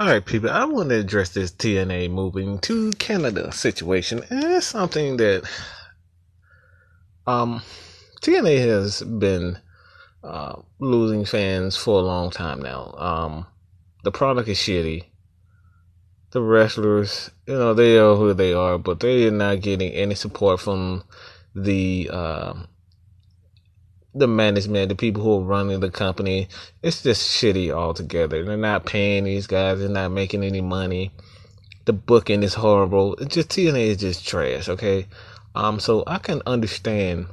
All right, people, I want to address this TNA moving to Canada situation. And it's something that um, TNA has been uh, losing fans for a long time now. Um, the product is shitty. The wrestlers, you know, they are who they are, but they are not getting any support from the uh, the management, the people who are running the company, it's just shitty altogether. They're not paying these guys, they're not making any money. The booking is horrible. It's just TNA is just trash, okay? Um, so I can understand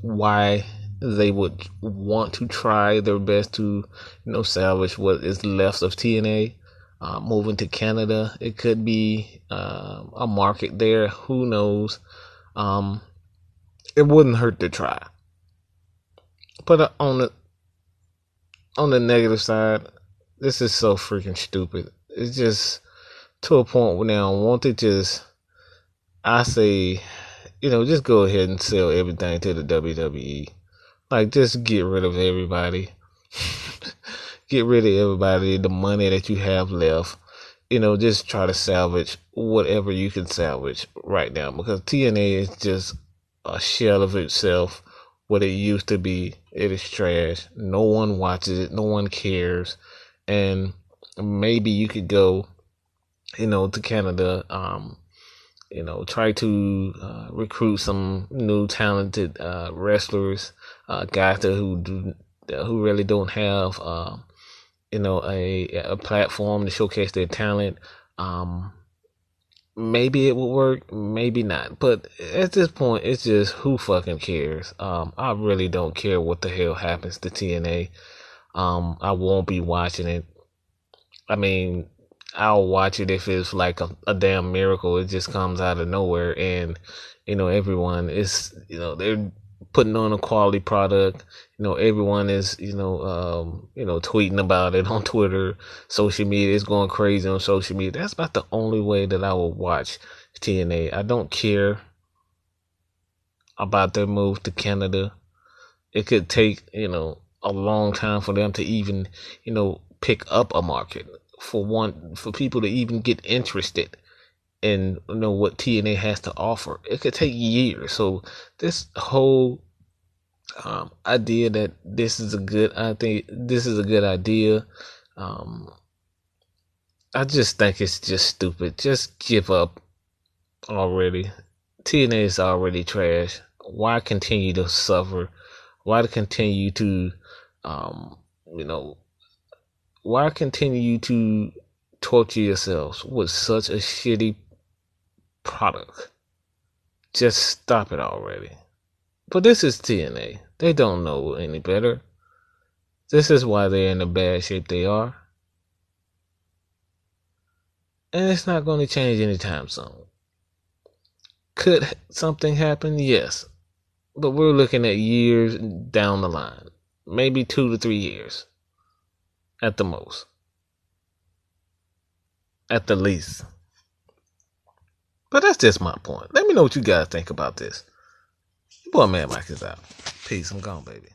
why they would want to try their best to, you know, salvage what is left of TNA. Uh, moving to Canada, it could be uh, a market there. Who knows? Um, it wouldn't hurt to try but uh, on the on the negative side, this is so freaking stupid. It's just to a point where now want to just I say, you know, just go ahead and sell everything to the WWE. Like just get rid of everybody. get rid of everybody, the money that you have left. You know, just try to salvage whatever you can salvage right now because TNA is just a shell of itself what it used to be. It is trash. No one watches it. No one cares. And maybe you could go, you know, to Canada. Um, you know, try to uh, recruit some new talented uh, wrestlers, uh, guys that who do, who really don't have, uh, you know, a a platform to showcase their talent. Um, maybe it will work, maybe not. But at this point, it's just who fucking cares. Um, I really don't care what the hell happens to TNA. Um, I won't be watching it. I mean, I'll watch it if it's like a, a damn miracle. It just comes out of nowhere, and you know, everyone is you know they're putting on a quality product. You know, everyone is, you know, um, you know, tweeting about it on Twitter, social media. is going crazy on social media. That's about the only way that I will watch TNA. I don't care about their move to Canada. It could take, you know, a long time for them to even, you know, pick up a market for one for people to even get interested and you know what TNA has to offer. It could take years. So this whole um, idea that this is a good, I think this is a good idea. Um, I just think it's just stupid. Just give up already. TNA is already trash. Why continue to suffer? Why continue to, um, you know, why continue to torture yourselves with such a shitty product. Just stop it already. But this is TNA. They don't know any better. This is why they're in the bad shape they are. And it's not going to change anytime soon. Could something happen? Yes. But we're looking at years down the line. Maybe two to three years. At the most. At the least. But that's just my point. Let me know what you guys think about this. Your boy Man Mike is out. Peace. I'm gone, baby.